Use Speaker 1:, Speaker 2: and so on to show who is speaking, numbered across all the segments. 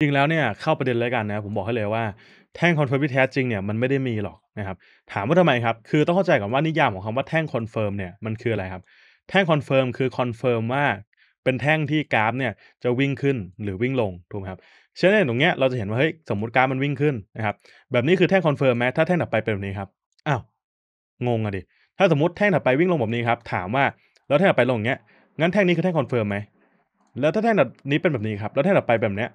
Speaker 1: จริงแล้วเนี่ยเข้าประเด็นแล้วกันนะครับผมบอกให้เลยว่าแท่งคอนเฟิร์มที่แท้จริงเนี่ยมันไม่ได้มีหรอกนะครับถามว่าทำไมครับคือต้องเข้าใจก่อนว่านิยามของคำว่าแท่งคอนเฟิร์มเนี่ยมันคืออะไรครับแท่งคอนเฟิร์มคือคอนเฟิร์มว่าเป็นแท่งที่กราฟเนี่ยจะวิ่งขึ้นหรือวิ่งลงถูกไหมครับเช่นในตรงเนี้ยเราจะเห็นว่าเฮ้ยสมมติกราฟมันวิ่งขึ้นนะครับแบบนี้คือแท่งคอนเฟิร์มไหมถ้าแท่งถัดไปเป็นแบบนี้ครับอ้าวงงอะดิถ้าสมมติแท่งถัดไปวิ่งลงแบบนี้ครับ ถามว่าแล้วแท่งถัดไปลงอย่างเงี้ยงั้นแท่งนี้คือแท่งคอนเฟิร์มไหมแล้วถ้าแท่งนี้เป็นแบบนี้ครับแล้วแท่งถัดไปแบบเนี้ย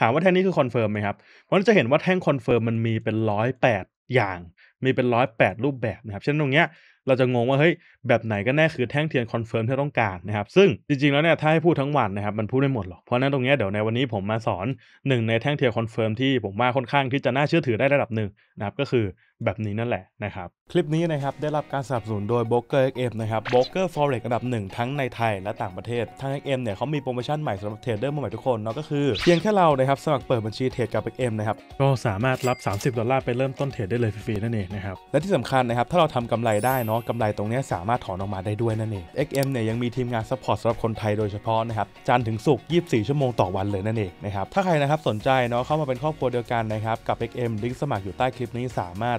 Speaker 1: ถามว่าแท่งนี้คือคอนเฟิร์มไหมครับ เพราะจะเห็นว่าแท่งคอนเฟิร์มมันมีเป็นร้อยแปดอย่าง มีเป็นร้อยแปดรูปแบบนะครับ เช่นตรงเนี้ยเราจะงงว่าเฮ้ย แบบไหนก็แน่คือแท่งเทียนคอนเฟิร์มที่ต้องการนะครับซึ่งจริงๆ แล้วเนี่ยถ้าให้พูดทั้งวันนะครับมันพูดไม่หมดหรอกเพราะนั้นตรงเนี้ยเดี๋ยวในวันนี้ผมมาสอนหนึ่งในแท่งเทียนคอนเฟิร์มที่ผมว่าค่อนข้างที่จะน่าเชื่อถือได้ระดับหนึ่งนะครับก็คือแบบนี้นั่นแหละนะครับ คลิปนี้นะครับ ได้รับการสนับสนุนโดย b r o k e r XM นะครับ b r o k e r Forex อันดับหนึ่งทั้งในไทยและต่างประเทศทาง XM เนี่ยเขามีโปรโมชั่นใหม่สำหรับเทรดเดอร์มือใหม่ทุกคนเนาะก็คือเพียงแค่เรานะครับ สมัครเปิดบัญชีเทรดกับ XM นะครับ ก็สามารถรับ 30 ดอลลาร์ไปเริ่มต้นเทรดได้เลยฟรีๆ นั่นเองนะครับและที่สำคัญนะครับถ้าเราทำกำไรได้เนาะกำไรตรงนี้สามารถถอนออกมาได้ด้วยนั่นเอง XM เนี่ยยังมีทีมงานซัพพอร์ตสำหรับคนไทยโดยเฉพาะนะครับจันถึงศุกร์24 ชั่วโมงต่อวันเลยนั่นเองนะครับถ้าใครนะครับสนใจเนาะเข้ามาเป็นครอบครัวเดียวกันนะครับกับ์สมัครอยู่ใต้คลิปนี้สามารถ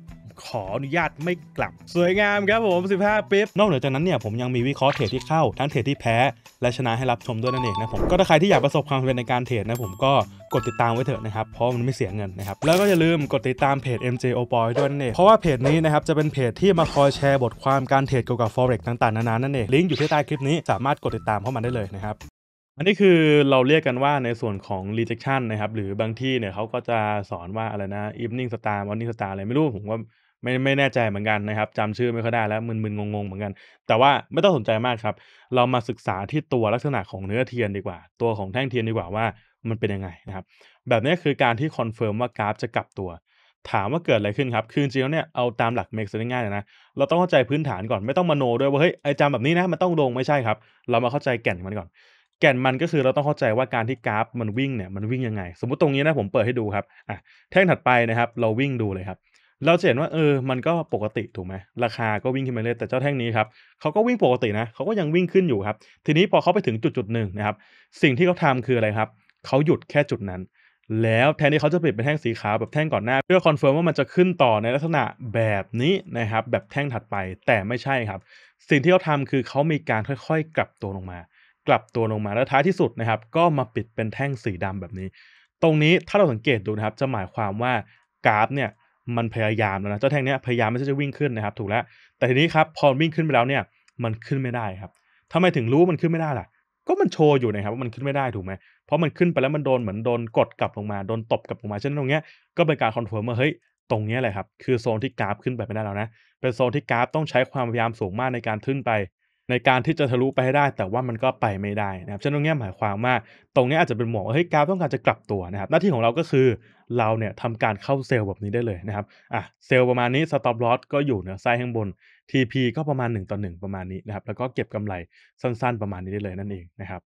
Speaker 1: ขออนุญาตไม่กลับสวยงามครับผม 15ปิ๊บนอกเหนือจากนั้นเนี่ย ผมยังมีวิเคราะห์เทรดที่เข้า ทั้งเทรดที่แพ้ และชนะให้รับชมด้วยนั่นเองนะผม ก็ถ้าใครที่อยากประสบความสำเร็จในการเทรดนะผมก็กดติดตามไว้เถอะนะครับ เพราะมันไม่เสียเงินนะครับ แล้วก็อย่าลืมกดติดตามเพจ MJ o p o y ด้วยนั่นเองเพราะว่าเพจนี้นะครับจะเป็นเพจที่มาคอยแชร์บทความการเทรดเกี่ยวกับ forex ต่าง ๆนานา นั่นเอง ลิงก์อยู่ที่ใต้คลิปนี้ สามารถกดติดตามเข้ามาได้เลยนะครับ อันนี้คือเราเรียกกันว่าในส่วนของ rejection นะครับ หรือบางที่เนี่ยเขาก็จะสอนว่าอะไรนะ evening star morning star อะไรไม่รู้ผมว่าไม่ไม่แน่ใจเหมือนกันนะครับจำชื่อไม่ค่อยได้แล้วมึนมนงงงเหมือนกัน แต่ว่าไม่ต้องสนใจมากครับ เรามาศึกษาที่ตัวลักษณะของเนื้อเทียนดีกว่า ตัวของแท่งเทียนดีกว่าว่ามันเป็นยังไงนะครับ แบบนี้คือการที่คอนเฟิร์มว่ากราฟจะกลับตัว ถามว่าเกิดอะไรขึ้นครับ คือจริงแล้วเนี่ยเอาตามหลักเมกซ์ง่ายๆนะเราต้องเข้าใจพื้นฐานก่อนไม่ต้องมโนด้วยว่าเฮ้ยไอจำแบบนี้นะมันต้องลงไม่ใช่ครับเรามาเข้าใจแก่นมันก่อน แก่นมันก็คือเราต้องเข้าใจว่าการที่กราฟมันวิ่งเนี่ยมันวิ่งยังไง สมมติตรงนี้นะผมเปิดให้ดูครับอ่ะแท่งถัดไปนะครับ เราวิ่งดูเลยครับเราจะเห็นว่าเออ มันก็ปกติถูกไหม ราคาก็วิ่งขึ้นไปเลย แต่เจ้าแท่งนี้ครับ เขาก็วิ่งปกตินะ เขาก็ยังวิ่งขึ้นอยู่ครับ ทีนี้พอเขาไปถึงจุดจุดหนึ่งนะครับ สิ่งที่เขาทาคืออะไรครับเขาหยุดแค่จุดนั้น แล้วแทนที่เขาจะเปลี่ยนเป็นแท่งสีขาว แบบแท่งก่อนหน้า เพื่อคอนเฟิร์มว่ามันจะขึ้นต่อในลักษณะแบบนี้นะครับ แบบแท่งถัดไป แต่ไม่ใช่ครับ สิ่งที่เขาทำคือเขามีการค่อย ๆกลับตัวลงมา กลับตัวลงมา แล้วท้ายที่สุดนะครับ ก็มาปิดเป็นแท่งสีดำแบบนี้ ตรงนี้ถ้าเราสังเกตดูนะครับ จะหมายความว่ากราฟ เนี่ยมันพยายามแล้วนะเจ้าแท่งนี้พยายามไม่ใช่จะวิ่งขึ้นนะครับ ถูกแล้ว แต่ทีนี้ครับ พอวิ่งขึ้นไปแล้วเนี่ยมันขึ้นไม่ได้ครับทำไมถึงรู้มันขึ้นไม่ได้ล่ะ ก็มันโชว์อยู่นะครับว่ามันขึ้นไม่ได้ถูกไหมเพราะมันขึ้นไปแล้วมันโดนเหมือนโดนกดกลับลงมาโดนตบกลับลงมาเช่นตรงเนี้ยก็เป็นการคอนเฟิร์มว่าเฮ้ยตรงนี้แหละครับ คือโซนที่กราฟขึ้นไปไม่ได้แล้วนะเป็นโซนที่กราฟต้องใช้ความพยายามสูงมากในการขึ้นไปในการที่จะทะลุไปให้ได้แต่ว่ามันก็ไปไม่ได้นะครับฉะนั้นตรงนี้หมายความว่า ตรงนี้อาจจะเป็นหมอกเฮ้ยกราฟต้องการจะกลับตัวนะครับ หน้าที่ของเราก็คือเราเนี่ยทำการเข้าเซลล์แบบนี้ได้เลยนะครับอ่ะเซลล์ประมาณนี้สต็อปลอสก็อยู่เหนือได์ข้างบน TP ก็ประมาณ1ต่อ1ประมาณนี้นะครับ แล้วก็เก็บกำไรสั้นๆประมาณนี้ได้เลยนั่นเองนะครับ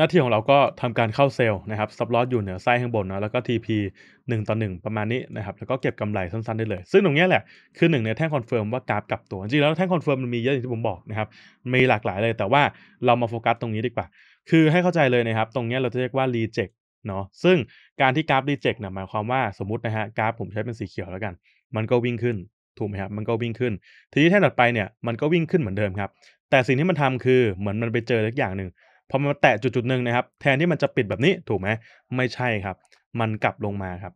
Speaker 1: หน้าที่ของเราก็ทำการเข้าเซลล์นะครับซับลอสอยู่เหนือไส้ข้างบนนะแล้วก็ TP 1ต่อ 1 ประมาณนี้นะครับแล้วก็เก็บกำไรสั้นๆได้เลย ซึ่งตรงนี้แหละคือหนึ่งในแท่งคอนเฟิร์มว่า กราฟกลับตัว จริงแล้วแท่งคอนเฟิร์มมันมีเยอะอย่างที่ผมบอกนะครับมีหลากหลายเลยแต่ว่าเรามาโฟกัสตรงนี้ดีกว่า คือให้เข้าใจเลยนะครับ ตรงนี้เราจะเรียกว่ารีเจ็คเนาะซึ่งการที่กราฟรีเจ็คเนี่ยหมายความว่าสมมตินะฮะกราฟผมใช้เป็นสีเขียวแล้วกัน มันก็วิ่งขึ้นถูกไหมครับมันก็วิ่งขึ้นทีนี้แท่งถัดไปเนี่ยมันก็วิ่งขึ้นเหมือนเดิมครับแต่สิ่งที่มันทำคือเหมือนมันไปเจออย่างหนึ่งพอมันแตะจุดจุดหนึ่งนะครับ แทนที่มันจะปิดแบบนี้ถูกไหมไม่ใช่ครับ มันกลับลงมาครับ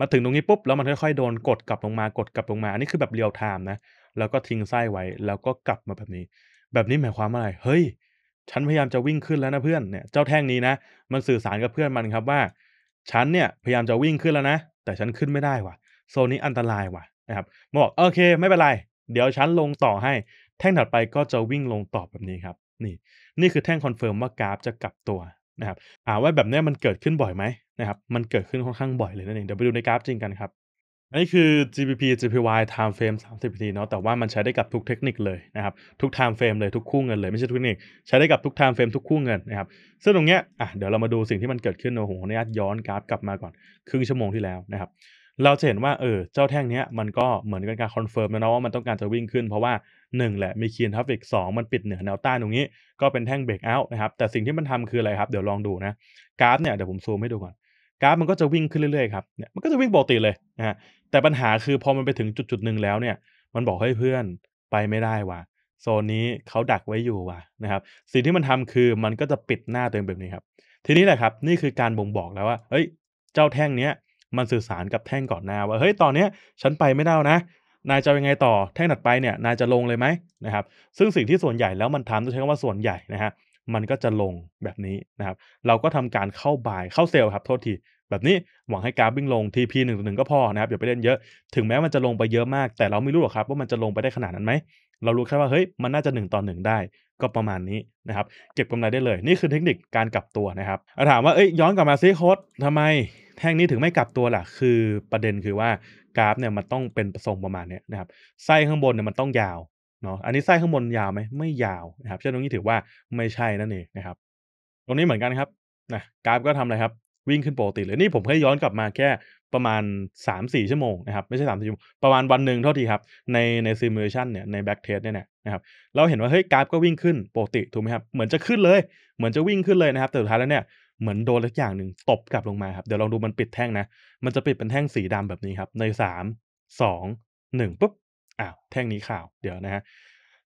Speaker 1: มาถึงตรงนี้ปุ๊บ แล้วมันค่อยๆโดนกดกลับลงมากดกลับลงมาอันนี้คือแบบเรียวไทม์นะ แล้วก็ทิ้งไส้ไว้แล้วก็กลับมาแบบนี้ แบบนี้หมายความว่าอะไรเฮ้ย ฉันพยายามจะวิ่งขึ้นแล้วนะเพื่อนเนี่ยเจ้าแท่งนี้นะ มันสื่อสารกับเพื่อนมันครับ ว่าฉันเนี่ยพยายามจะวิ่งขึ้นแล้วนะแต่ฉันขึ้นไม่ได้ว่ะ โซนนี้อันตรายว่ะนะครับบอกโอเคไม่เป็นไร เดี๋ยวฉันลงต่อให้ แท่งถัดไปก็จะวิ่งลงต่อแบบนี้ครับ นี่นี่คือแท่งคอนเฟิร์มว่ากราฟจะกลับตัวนะครับอ่าว่าแบบนี้มันเกิดขึ้นบ่อยไหมนะครับ มันเกิดขึ้นค่อนข้างบ่อยเลยนั่นเองเดี๋ยวไปดูในกราฟจริงกันครับ อันนี้คือ GBP GPY time frame 30นาทีเนาะ แต่ว่ามันใช้ได้กับทุกเทคนิคเลยนะครับ ทุก time frame เลยทุกคู่เงินเลย ไม่ใช่ทุกเทคนิคใช้ได้กับทุก time frame ทุกคู่เงินนะครับ ซึ่งตรงเนี้ยอ่ะเดี๋ยวเรามาดูสิ่งที่มันเกิดขึ้นโอ้โหขออนุญาตย้อนกราฟกลับมาก่อนครึ่งชั่วโมงที่แล้วนะครับ เราจะเห็นว่าเออเจ้าแท่งเนี้ยมันก็เหมือนเป็นการคอนเฟิร์มแล้วนะว่ามันต้องการจะวิ่งขึ้นเพราะว่า1แหละมีคีนทับอีก2 มันปิดเหนือแนวต้านตรงนี้ก็เป็นแท่งเบรกเอาท์นะครับ แต่สิ่งที่มันทำคืออะไรครับ เดี๋ยวลองดูนะกราฟ เนี่ยเดี๋ยวผมซูมให้ดูก่อนกราฟมันก็จะวิ่งขึ้นเรื่อยๆครับเนี่ยมันก็จะวิ่งปกติเลยนะะแต่ปัญหาคือพอมันไปถึงจุดๆหนึ่งแล้วเนี่ย มันบอกให้เพื่อนไปไม่ได้ว่ะ โซนนี้เขาดักไว้อยู่ว่ะนะครับสิ่งที่มันทำคือมันก็จะปิดหน้าตัวเองแบบนี้ครับทีนี้แหละครับ นี่คือการบ่งบอกแล้วว่าเฮ้ย เจ้าแท่งเนี้ยมันสื่อสารกับแท่งก่อนหน้า ว่าเฮ้ยตอนเนี้ยฉันไปไม่ได้นะนายจะยังไงต่อ แท่งถัดไปเนี่ยนายจะลงเลยไหมนะครับซึ่งสิ่งที่ส่วนใหญ่แล้วมันทำต้องใช้คำว่าส่วนใหญ่นะฮะมันก็จะลงแบบนี้นะครับเราก็ทำการเข้าบายเข้าเซลล์ครับโทษที แบบนี้หวังให้กราฟวิ่งลง TP 1ต่อหนึ่งก็พอนะครับอย่าไปเล่นเยอะ ถึงแม้มันจะลงไปเยอะมาก แต่เราไม่รู้หรอกครับ ว่ามันจะลงไปได้ขนาดนั้นไหม เรารู้แค่ว่า เฮ้ยมันน่าจะ1ต่อ1ได้ ก็ประมาณนี้นะครับเก็บกำไรได้เลย นี่คือเทคนิคการกลับตัวนะครับถามว่าเอ้ยย้อนกลับมาซิโค้ดทำไม แท่งนี้ถึงไม่กลับตัวล่ะ คือประเด็นคือว่ากราฟเนี่ยมันต้องเป็นทรงประมาณนี้นะครับ ไส้ข้างบนเนี่ยมันต้องยาว เนาะ อันนี้ไส้ข้างบนยาวไหม ไม่ยาวนะครับ เช่นตรงนี้ถือว่าไม่ใช่นั่นเองนะครับ ตรงนี้เหมือนกันครับ นะ กราฟก็ทำอะไรครับ วิ่งขึ้นปกติเลย นี่ผมให้ย้อนกลับมาแค่ประมาณ 3-4 ชั่วโมงนะครับ ไม่ใช่3ามชั่วโมง ประมาณวันหนึ่งเท่าทีครับ ในในซิมูเลชันเนี่ย ในแบ็กเทสเนี่ยนะครับ เราเห็นว่า เฮ้ยกราฟก็วิ่งขึ้นปกติถูกไหมครับ เหมือนจะขึ้นเลย เหมือนจะวิ่งขึ้นเลยนะครับ แต่สุดท้ายแล้วเนี่ยเหมือนโดนอะไรอย่างหนึ่ง ตบกลับลงมาครับ เดี๋ยวลองดูมันปิดแท่งนะ มันจะปิดเป็นแท่งสีดำแบบนี้ครับ ในสามสองหนึ่งปุ๊บอ้าวแท่งนี้ข่าว เดี๋ยวนะฮะ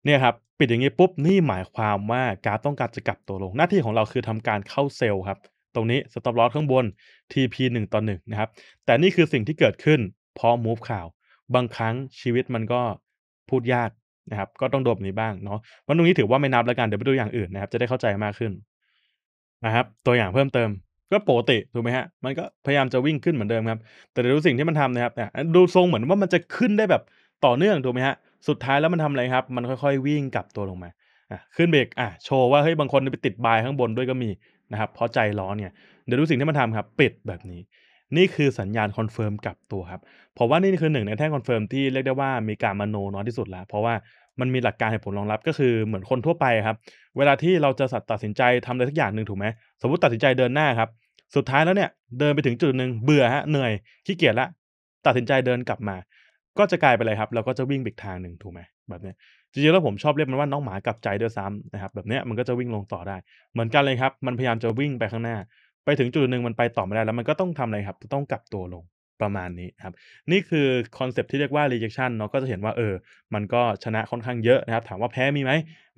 Speaker 1: เนี่ยครับปิดอย่างนี้ปุ๊บ นี่หมายความว่ากราฟต้องการจะกลับตัวลง หน้าที่ของเราคือทำการเข้าเซลล์ครับ ตรงนี้สต็อปลอสข้างบน TP 1 ต่อ 1 นะครับ แต่นี่คือสิ่งที่เกิดขึ้นเพราะมูฟข่าวบางครั้งชีวิตมันก็พูดยากนะครับก็ต้องโดบนี้บ้างเนาะวันนี้ถือว่าไม่นับแล้วกันเดี๋ยวไปดูอย่างอื่นนะครับจะได้เข้าใจมากขึ้นนะครับตัวอย่างเพิ่มเติมก็ปกติถูกไหมฮะมันก็พยายามจะวิ่งขึ้นเหมือนเดิมครับ แต่ดูสิ่งที่มันทำนะครับดูทรงเหมือนว่ามันจะขึ้นได้แบบต่อเนื่องถูกไหมฮะสุดท้ายแล้วมันทำอะไรครับ มันค่อยๆวิ่งกลับตัวลงมาอ่ะขึ้นเบรกอ่ะโชว์ว่าเฮ้ยบางคนไปติดบายข้างบนด้วยก็มีนะครับเพราะใจร้อนเนี่ยเดี๋ยวดูสิ่งที่มันทำครับปิดแบบนี้นี่คือสัญญาณคอนเฟิร์มกลับตัวครับผมว่านี่คือหนึ่งในแท่งคอนเฟิร์มที่เรียกได้ว่ามีการมโนน้อยที่สุดแล้วเพราะว่ามันมีหลักการเหตุผลรองรับก็คือเหมือนคนทั่วไปครับ เวลาที่เราจะตัดสินใจทำอะไรสักอย่างหนึ่งถูกไหมสมมติตัดสินใจเดินหน้าครับ สุดท้ายแล้วเนี่ย เดินไปถึงจุดหนึ่งเบื่อฮะเหนื่อยขี้เกียจละตัดสินใจเดินกลับมา ก็จะกลายไปเลยครับเราก็จะวิ่งอีกทางหนึ่งถูกไหมแบบนี้จริงๆแล้วผมชอบเรียกมันว่าน้องหมากลับใจด้วยซ้ำนะครับ แบบเนี้ยมันก็จะวิ่งลงต่อได้ เหมือนกันเลยครับ มันพยายามจะวิ่งไปข้างหน้า ไปถึงจุดหนึ่งมันไปต่อไม่ได้ แล้วมันก็ต้องทำอะไรครับ ต้องกลับตัวลงประมาณนี้ครับ นี่คือคอนเซปที่เรียกว่า rejection เนาะก็จะเห็นว่าเออมันก็ชนะค่อนข้างเยอะนะครับ ถามว่าแพ้มีไหม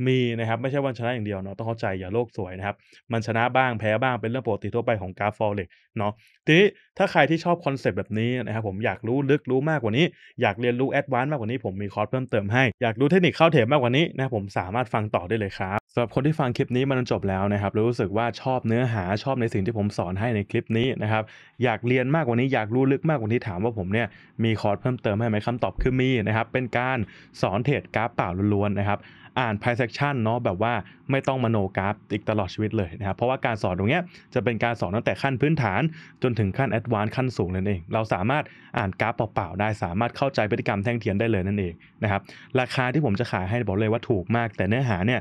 Speaker 1: มีนะครับ ไม่ใช่วันชนะอย่างเดียวเนาะต้องเข้าใจอย่าโลกสวยนะครับ มันชนะบ้างแพ้บ้างเป็นเรื่องปกติทั่วไปของกราฟฟอเร็กเนาะทีนี้ถ้าใครที่ชอบคอนเซปต์แบบนี้นะครับ ผมอยากรู้ลึกรู้มากกว่านี้ อยากเรียนรู้แอดวานซ์มากกว่านี้ผมมีคอร์สเพิ่มเติมให้ อยากรู้เทคนิคเข้าเทรดมากกว่านี้นะผมสามารถฟังต่อได้เลยครับสำหรับคนที่ฟังคลิปนี้มันจบแล้วนะครับรู้สึกว่าชอบเนื้อหาชอบในสิ่งที่ผมสอนให้ในคลิปนี้นะครับอยากเรียนมากกว่านี้ อยากรู้ลึกมากกว่านี้ถามว่าผมเนี่ยมีคอร์สเพิ่มเติมให้ไหมคำตอบคือมีนะครับเป็นการสอนเทรดกราฟเปล่าล้วนๆนะครับอ่าน Pysection เนาะแบบว่าไม่ต้องมโนกราฟอีกตลอดชีวิตเลยนะครับเพราะว่าการสอนตรงนี้จะเป็นการสอนตั้งแต่ขั้นพื้นฐาน จนถึงขั้นแอดวานซ์ขั้นสูงนั่นเองเราสามารถอ่านกราฟเปล่า ๆ ได้สามารถเข้าใจพฤติกรรมแท่งเทียนได้เลยนั่นเองนะครับราคาที่ผมจะขายให้ บอกเลยว่าถูกมากแต่เนื้อหาเนี่ย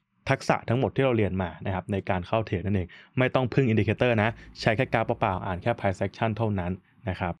Speaker 1: ทักษะทั้งหมดที่เราเรียนมานะครับในการเข้าเทรดนั่นเอง ไม่ต้องพึ่งอินดิเคเตอร์นะ ใช้แค่กราฟเปล่าอ่านแค่ไพ่เซ็กชันเท่านั้นนะครับ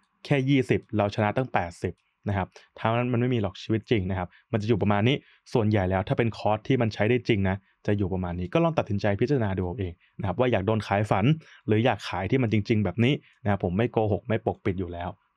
Speaker 1: แค่ 20เราชนะตั้ง 80 นะครับเท่านั้นมันไม่มีหรอกชีวิตจริงนะครับ มันจะอยู่ประมาณนี้ส่วนใหญ่แล้วถ้าเป็นคอร์สที่มันใช้ได้จริงนะ จะอยู่ประมาณนี้ก็ลองตัดสินใจพิจารณาดูเอเองนะครับว่าอยากโดนขายฝัน หรืออยากขายที่มันจริง ๆ แบบนี้นะครับผมไม่โกหกไม่ปกปิดอยู่แล้ว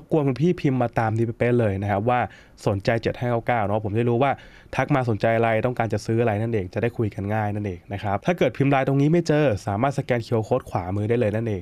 Speaker 1: บบกวนคุณพี่พิมพ์มาตามที่เป๊ะเลยนะครับ ว่าสนใจ7599เนาะผมได้รู้ว่าทักมาสนใจอะไร ต้องการจะซื้ออะไรนั่นเอง จะได้คุยกันง่ายนั่นเองนะครับ ถ้าเกิดพิมพ์ลายตรงนี้ไม่เจอสามารถสแกนเคอร์โค้ดขวามือได้เลยนั่นเอง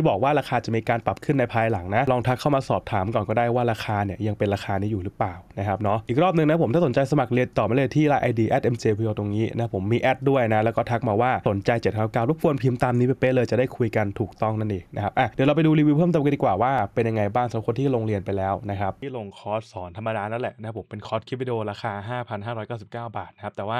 Speaker 1: ่ที่บอกว่าราคาจะมีการปรับขึ้นในภายหลังนะ ลองทักเข้ามาสอบถามก่อนก็ได้ว่าราคาเนี่ย ยังเป็นราคานี้อยู่หรือเปล่านะครับเนาะอีกรอบนึงนะ ผมถ้าสนใจสมัครเรียนต่อมาเลยที่ไลน์ไอดี @mjpo ตรงนี้นะ ผมมีแอดด้วยนะ แล้วก็ทักมาว่าสนใจเจ็ดเท้าเก้ารบกวนพิมพ์ตามนี้ไปเป๊ะเลยจะได้คุยกันถูกต้องนั่นเองนะครับอ่ะเดี๋ยวเราไปดูรีวิวเพิ่มเติมกันดีกว่าว่าเป็นยังไงบ้างสำหรับคนที่ลงเรียนไปแล้วนะครับที่ลงคอร์สสอนธรรมดานั่นแหละนะผมเป็นคอร์สคลิปวิดีโอราคา5,599 บาทนะครับแต่ว่า